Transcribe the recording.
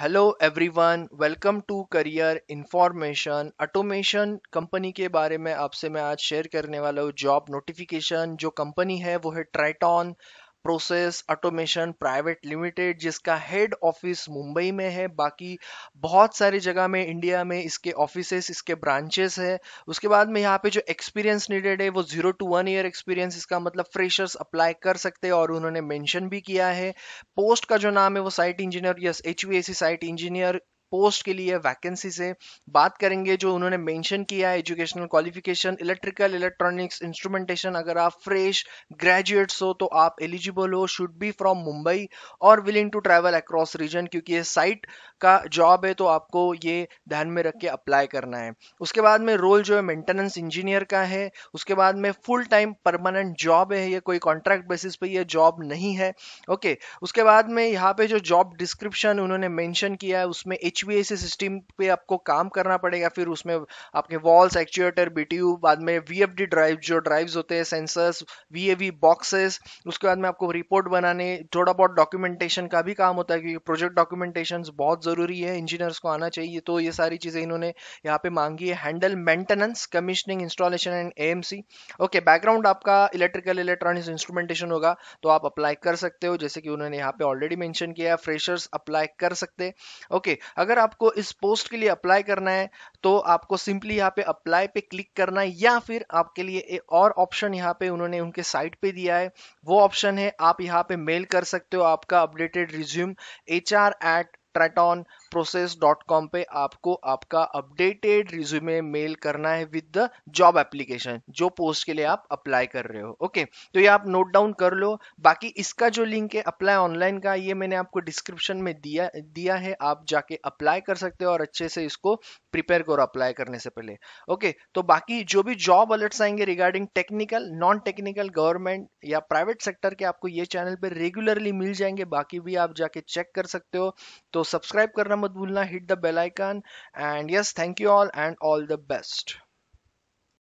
Hello everyone welcome to career information automation company के बारे में आपसे मैं आज शेयर करने वाला हूँ जॉब नोटिफिकेशन जो कंपनी है वो है Triton process automation private limited जिसका हेड ऑफिस मुंबई में है बाकी बहुत सारी जगह में इंडिया में इसके ऑफिसेस इसके ब्रांचेस है उसके बाद में यहाँ पे जो एक्सपीरियंस नीडेड है वो zero to one year experience इसका मतलब फ्रेशर्स अप्लाई कर सकते हैं और उन्होंने मैंशन भी किया है पोस्ट का जो नाम है वो site engineer yes H site engineer post के लिए वैकेंसी से बात करेंगे जो उन्होंने मेंशन किया है educational qualification electrical electronics instrumentation अगर आप फ्रेश ग्रेजुएट्स हो तो आप एलिजिबल हो शुड बी फ्रॉम मुंबई और willing to travel across region क्योंकि ये साइट का जॉब है तो आपको ये ध्यान में रख के अप्लाई करना है उसके बाद में रोल जो है मेंटेनेंस इंजीनियर का है उसके बाद में फुल टाइम परमानेंट जॉब है ये कोई कॉन्ट्रैक्ट बेसिस पे ये जॉब नहीं है ओके उसके बाद में यहाँ पे जो जॉब डिस्क्रिप्शन उन्होंने मेंशन किया है उसमें एच एच सिस्टम पे आपको काम करना पड़ेगा फिर उसमें आपके वॉल्स एक्चुएटर बी बाद में वी ड्राइव जो ड्राइव्स होते हैं सेंसर्स वी बॉक्सेस उसके बाद में आपको रिपोर्ट बनाने थोड़ा बहुत डॉक्यूमेंटेशन का भी काम होता है क्योंकि प्रोजेक्ट डॉक्यूमेंटेशन बहुत ज़रूरी है इंजीनियर्स को आना चाहिए तो ये सारी चीज़ें इन्होंने यहाँ पे मांगी है handle maintenance commissioning installation and a okay background आपका इलेक्ट्रिकल इलेक्ट्रॉनिक्स इंस्ट्रूमेंटेशन होगा तो आप अप्लाई कर सकते हो जैसे कि उन्होंने यहाँ पे ऑलरेडी मैंशन किया है फ्रेशर्स अप्लाई कर सकते ओके okay, अगर आपको इस पोस्ट के लिए अप्लाई करना है तो आपको सिंपली यहाँ पे अप्लाई पे क्लिक करना है या फिर आपके लिए एक और ऑप्शन यहाँ पे उन्होंने उनके साइट पे दिया है वो ऑप्शन है आप यहाँ पे मेल कर सकते हो आपका updated resume H R at Triton process dot com पे आपको आपका अपडेटेड रिज्यूमे मेल करना है विद द जॉब एप्लीकेशन जो पोस्ट के लिए आप अप्लाई कर रहे हो ओके तो ये आप नोट डाउन कर लो बाकी इसका जो लिंक है अप्लाई ऑनलाइन का ये मैंने आपको डिस्क्रिप्शन में दिया दिया है आप जाके अप्लाई कर सकते हो और अच्छे से इसको प्रिपेयर करो अप्लाई करने से पहले ओके तो बाकी जो भी जॉब अलर्ट्स आएंगे regarding technical non technical government या प्राइवेट सेक्टर के आपको ये चैनल पर रेगुलरली मिल जाएंगे बाकी भी आप जाके चेक कर सकते हो तो सब्सक्राइब करना Mat Bhulna hit the bell icon. And yes, thank you all and all the best.